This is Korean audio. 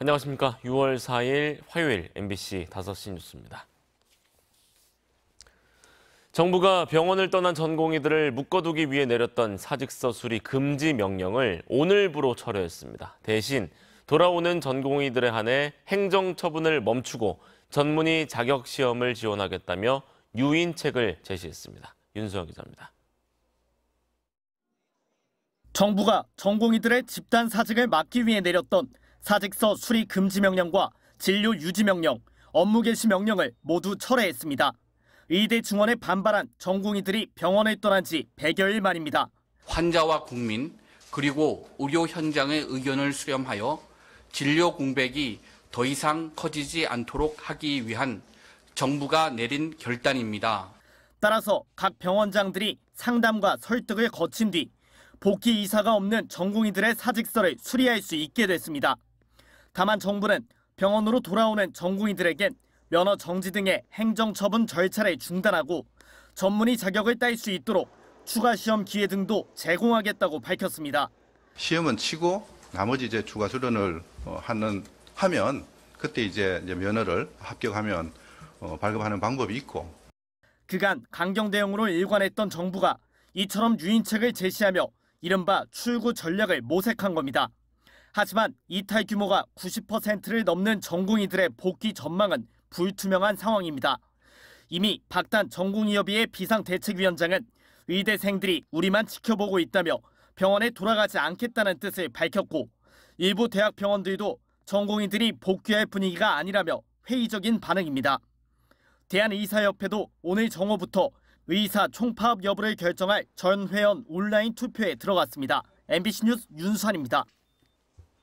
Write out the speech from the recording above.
안녕하십니까. 6월 4일 화요일 MBC 5시 뉴스입니다. 정부가 병원을 떠난 전공의들을 묶어두기 위해 내렸던 사직서 수리 금지 명령을 오늘부로 철회했습니다. 대신 돌아오는 전공의들에 한해 행정 처분을 멈추고 전문의 자격 시험을 지원하겠다며 유인책을 제시했습니다. 윤수영 기자입니다. 정부가 전공의들의 집단 사직을 막기 위해 내렸던 사직서 수리 금지 명령과 진료 유지 명령, 업무 개시 명령을 모두 철회했습니다. 의대 중원에 반발한 전공의들이 병원에 떠난 지 100여일 만입니다. 환자와 국민 그리고 의료 현장의 의견을 수렴하여 진료 공백이 더 이상 커지지 않도록 하기 위한 정부가 내린 결단입니다. 따라서 각 병원장들이 상담과 설득을 거친 뒤 복귀 이사가 없는 전공의들의 사직서를 수리할 수 있게 됐습니다. 다만 정부는 병원으로 돌아오는 전공의들에겐 면허 정지 등의 행정처분 절차를 중단하고 전문의 자격을 딸 수 있도록 추가 시험 기회 등도 제공하겠다고 밝혔습니다. 시험은 치고 나머지 이제 추가 수련을 어, 하는 하면 그때 이제 면허를 합격하면 어, 발급하는 방법이 있고 그간 강경 대응으로 일관했던 정부가 이처럼 유인책을 제시하며 이른바 출구 전략을 모색한 겁니다. 하지만 이탈 규모가 90%를 넘는 전공의들의 복귀 전망은 불투명한 상황입니다. 이미 박단 전공의협의회 비상대책위원장은 의대생들이 우리만 지켜보고 있다며 병원에 돌아가지 않겠다는 뜻을 밝혔고 일부 대학 병원들도 전공의들이 복귀할 분위기가 아니라며 회의적인 반응입니다. 대한의사협회도 오늘 정오부터 의사 총파업 여부를 결정할 전 회원 온라인 투표에 들어갔습니다. MBC 뉴스 윤수환입니다.